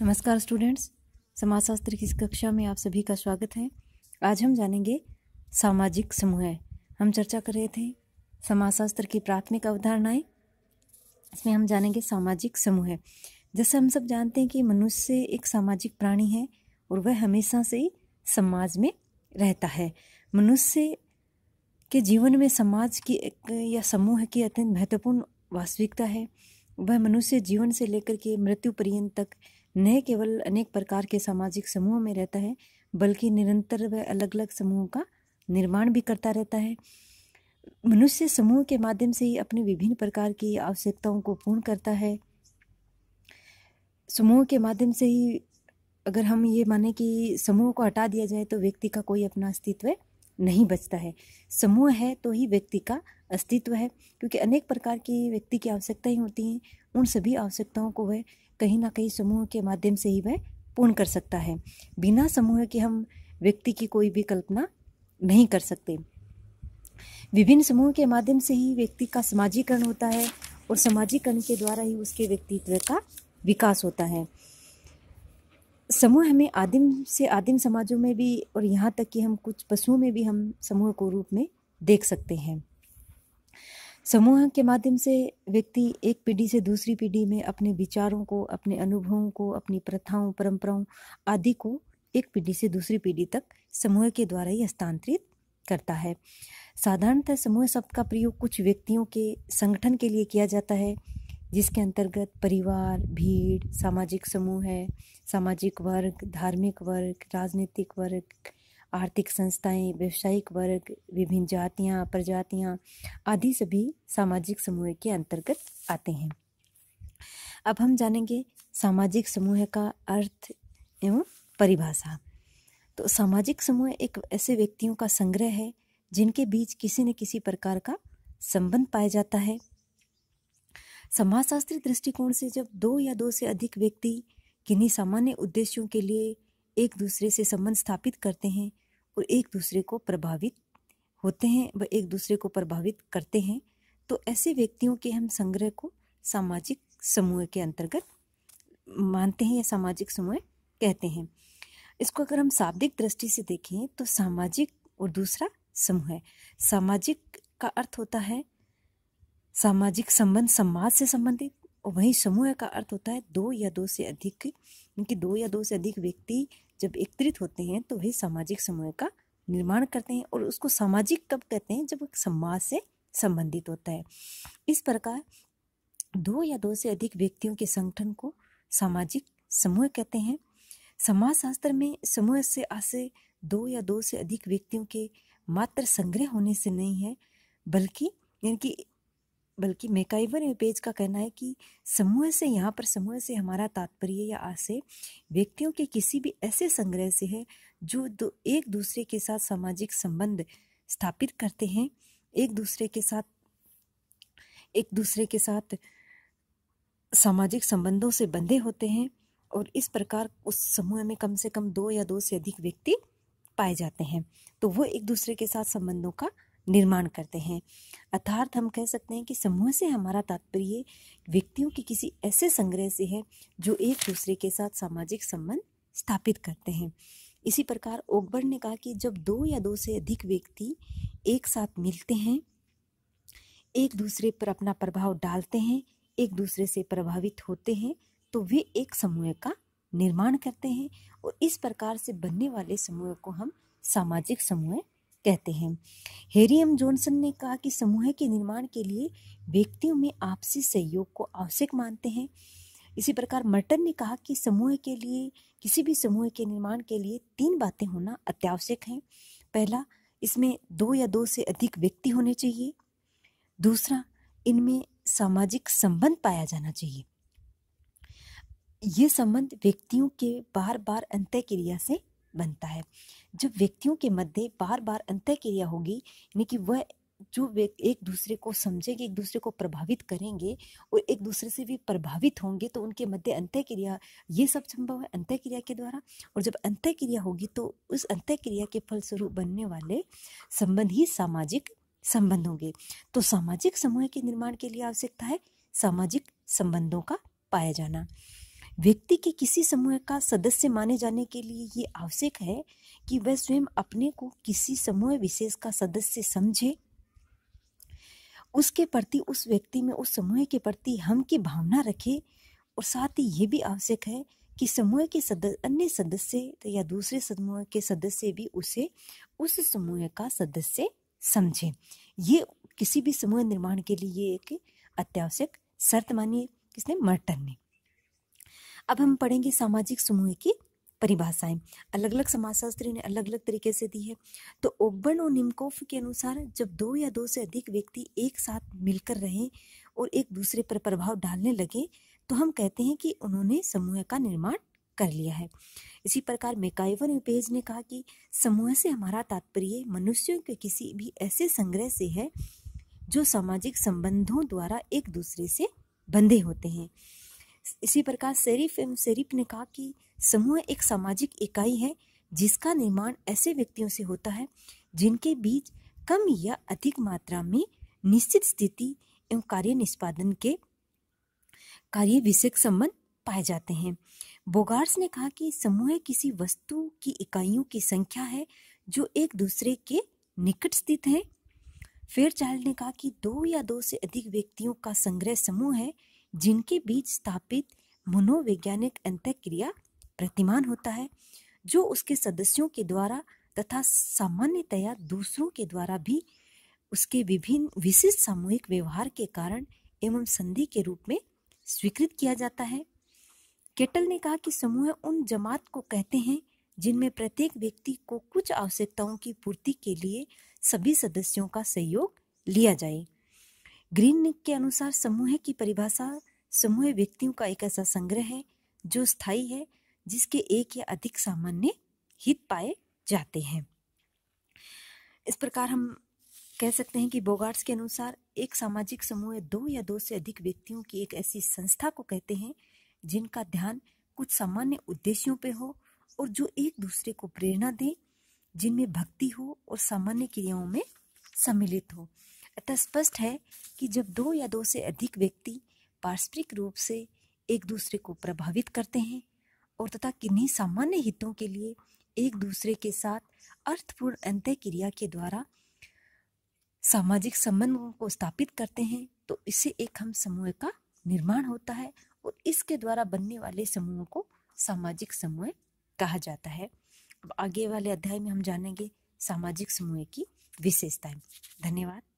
नमस्कार स्टूडेंट्स समाजशास्त्र की इस कक्षा में आप सभी का स्वागत है आज हम जानेंगे सामाजिक समूह हम चर्चा कर रहे थे समाजशास्त्र की प्राथमिक अवधारणाएं इसमें हम जानेंगे सामाजिक समूह जैसे हम सब जानते हैं कि मनुष्य एक सामाजिक प्राणी है और वह हमेशा से ही समाज में रहता है मनुष्य के जीवन में समाज की या समूह की अत्यंत महत्वपूर्ण वास्तविकता है वह मनुष्य जीवन से लेकर के मृत्यु पर्यंत तक न केवल अनेक प्रकार के सामाजिक समूहों में रहता है बल्कि निरंतर वह अलग अलग समूहों का निर्माण भी करता रहता है मनुष्य समूह के माध्यम से ही अपनी विभिन्न प्रकार की आवश्यकताओं को पूर्ण करता है समूह के माध्यम से ही अगर हम ये माने कि समूह को हटा दिया जाए तो व्यक्ति का कोई अपना अस्तित्व नहीं बचता है समूह है तो ही व्यक्ति का अस्तित्व है क्योंकि अनेक प्रकार की व्यक्ति की आवश्यकताएं होती हैं उन सभी आवश्यकताओं को वह कहीं ना कहीं समूह के माध्यम से ही वह पूर्ण कर सकता है बिना समूह के हम व्यक्ति की कोई भी कल्पना नहीं कर सकते विभिन्न समूह के माध्यम से ही व्यक्ति का समाजीकरण होता है और समाजीकरण के द्वारा ही उसके व्यक्तित्व का विकास होता है समूह हमें आदिम से आदिम समाजों में भी और यहाँ तक कि हम कुछ पशुओं में भी हम समूह को रूप में देख सकते हैं समूह के माध्यम से व्यक्ति एक पीढ़ी से दूसरी पीढ़ी में अपने विचारों को अपने अनुभवों को अपनी प्रथाओं परंपराओं आदि को एक पीढ़ी से दूसरी पीढ़ी तक समूह के द्वारा ही हस्तांतरित करता है साधारणतः समूह शब्द का प्रयोग कुछ व्यक्तियों के संगठन के लिए किया जाता है जिसके अंतर्गत परिवार भीड़ सामाजिक समूह है सामाजिक वर्ग धार्मिक वर्ग राजनीतिक वर्ग आर्थिक संस्थाएं व्यवसायिक वर्ग विभिन्न जातियां प्रजातियां आदि सभी सामाजिक समूह के अंतर्गत आते हैं अब हम जानेंगे सामाजिक समूह का अर्थ एवं परिभाषा तो सामाजिक समूह एक ऐसे व्यक्तियों का संग्रह है जिनके बीच किसी न किसी प्रकार का संबंध पाया जाता है समाजशास्त्री दृष्टिकोण से जब दो या दो से अधिक व्यक्ति किन्हीं सामान्य उद्देश्यों के लिए एक दूसरे से संबंध स्थापित करते हैं और एक दूसरे को प्रभावित होते हैं व एक दूसरे को प्रभावित करते हैं तो ऐसे व्यक्तियों के हम संग्रह को सामाजिक समूह के अंतर्गत मानते हैं या सामाजिक समूह कहते हैं इसको अगर हम शाब्दिक दृष्टि से देखें तो सामाजिक और दूसरा समूह है सामाजिक का अर्थ होता है सामाजिक संबंध समाज से संबंधित और वहीं समूह का अर्थ होता है दो या दो से अधिक क्योंकि दो या दो से अधिक व्यक्ति जब एकत्रित होते हैं तो वही सामाजिक समूह का निर्माण करते हैं और उसको सामाजिक कब कहते हैं जब समाज से संबंधित होता है इस प्रकार दो या दो से अधिक व्यक्तियों के संगठन को सामाजिक समूह कहते हैं समाज शास्त्र में समूह से आशय दो या दो से अधिक व्यक्तियों के मात्र संग्रह होने से नहीं है बल्कि इनकी बल्कि मेकाइवर पेज का कहना है कि समूह से यहाँ पर समूह से हमारा तात्पर्य या आशय व्यक्तियों के किसी भी ऐसे संग्रह से है जो दो एक दूसरे के साथ सामाजिक संबंध स्थापित करते हैं एक दूसरे के साथ एक दूसरे के साथ सामाजिक संबंधों से बंधे होते हैं और इस प्रकार उस समूह में कम से कम दो या दो से अधिक व्यक्ति पाए जाते हैं तो वो एक दूसरे के साथ संबंधों का निर्माण करते हैं अर्थात हम कह सकते हैं कि समूह से हमारा तात्पर्य व्यक्तियों के किसी ऐसे संग्रह से है जो एक दूसरे के साथ सामाजिक संबंध स्थापित करते हैं इसी प्रकार ओकबर ने कहा कि जब दो या दो से अधिक व्यक्ति एक साथ मिलते हैं एक दूसरे पर अपना प्रभाव डालते हैं एक दूसरे से प्रभावित होते हैं तो वे एक समूह का निर्माण करते हैं और इस प्रकार से बनने वाले समूह को हम सामाजिक समूह कहते हैं हेरी एम जॉनसन ने कहा कि समूह के निर्माण के लिए व्यक्तियों में आपसी सहयोग को आवश्यक मानते हैं इसी प्रकार मर्टन ने कहा कि समूह के लिए किसी भी समूह के निर्माण के लिए तीन बातें होना अत्यावश्यक हैं पहला इसमें दो या दो से अधिक व्यक्ति होने चाहिए दूसरा इनमें सामाजिक संबंध पाया जाना चाहिए ये संबंध व्यक्तियों के बार बार अंत्य क्रिया से बनता है जब व्यक्तियों के मध्य बार बार अंतः क्रिया होगी यानी कि वह जो एक दूसरे को समझेंगे एक दूसरे को प्रभावित करेंगे और एक दूसरे से भी प्रभावित होंगे तो उनके मध्य अंत्यक्रिया ये सब संभव है अंत्यक्रिया के द्वारा और जब अंत्यक्रिया होगी तो उस अंत्यक्रिया के फलस्वरूप बनने वाले संबंध ही सामाजिक संबंध होंगे तो सामाजिक समूह के निर्माण के लिए आवश्यकता है सामाजिक संबंधों का पाया जाना व्यक्ति के किसी समूह का सदस्य माने जाने के लिए ये आवश्यक है कि वह स्वयं अपने को किसी समूह विशेष का सदस्य समझे उसके प्रति उस व्यक्ति में उस समूह के प्रति हम की भावना रखे और साथ ही ये भी आवश्यक है कि समूह के सदस्य अन्य सदस्य या दूसरे समूह के सदस्य भी उसे उस समूह का सदस्य समझें ये किसी भी समूह निर्माण के लिए एक अत्यावश्यक शर्त मानिए किसने मर्टन ने अब हम पढ़ेंगे सामाजिक समूह की परिभाषाएं अलग अलग समाजशास्त्री ने अलग अलग तरीके से दी है तो ओबन और निमकोफ के अनुसार जब दो या दो से अधिक व्यक्ति एक साथ मिलकर रहें और एक दूसरे पर प्रभाव डालने लगे तो हम कहते हैं कि उन्होंने समूह का निर्माण कर लिया है इसी प्रकार मेकाइवर पेज ने कहा कि समूह से हमारा तात्पर्य मनुष्यों के किसी भी ऐसे संग्रह से है जो सामाजिक संबंधों द्वारा एक दूसरे से बंधे होते हैं इसी प्रकार शरीफ एवं शरीफ ने कहा कि समूह एक सामाजिक इकाई है जिसका निर्माण ऐसे व्यक्तियों से होता है जिनके बीच कम या अधिक मात्रा में निश्चित स्थिति एवं कार्य निष्पादन के कार्य विषयक संबंध पाए जाते हैं बोगार्स ने कहा कि समूह किसी वस्तु की इकाइयों की संख्या है जो एक दूसरे के निकट स्थित है फेयरचाइल्ड ने कहा कि दो या दो से अधिक व्यक्तियों का संग्रह समूह है जिनके बीच स्थापित मनोवैज्ञानिक अंत्यक्रिया प्रतिमान होता है जो उसके सदस्यों के द्वारा तथा सामान्यतया दूसरों के द्वारा भी उसके विभिन्न विशिष्ट सामूहिक व्यवहार के कारण एवं संधि के रूप में स्वीकृत किया जाता है केटल ने कहा कि समूह उन जमात को कहते हैं जिनमें प्रत्येक व्यक्ति को कुछ आवश्यकताओं की पूर्ति के लिए सभी सदस्यों का सहयोग लिया जाए ग्रीन निक के अनुसार समूह की परिभाषा समूह व्यक्तियों का एक ऐसा संग्रह है जो स्थायी है जिसके एक या अधिक सामान्य हित पाए जाते हैं इस प्रकार हम कह सकते हैं कि बोगार्ड्स के अनुसार एक सामाजिक समूह दो या दो से अधिक व्यक्तियों की एक ऐसी संस्था को कहते हैं जिनका ध्यान कुछ सामान्य उद्देश्यों पर हो और जो एक दूसरे को प्रेरणा दें जिनमें भक्ति हो और सामान्य क्रियाओं में सम्मिलित हो अतः स्पष्ट है कि जब दो या दो से अधिक व्यक्ति पारस्परिक रूप से एक दूसरे को प्रभावित करते हैं और तथा किन्हीं सामान्य हितों के लिए एक दूसरे के साथ अर्थपूर्ण अंत्य क्रिया के द्वारा सामाजिक संबंधों को स्थापित करते हैं तो इससे एक हम समूह का निर्माण होता है और इसके द्वारा बनने वाले समूहों को सामाजिक समूह कहा जाता है अब आगे वाले अध्याय में हम जानेंगे सामाजिक समूह की विशेषताएं धन्यवाद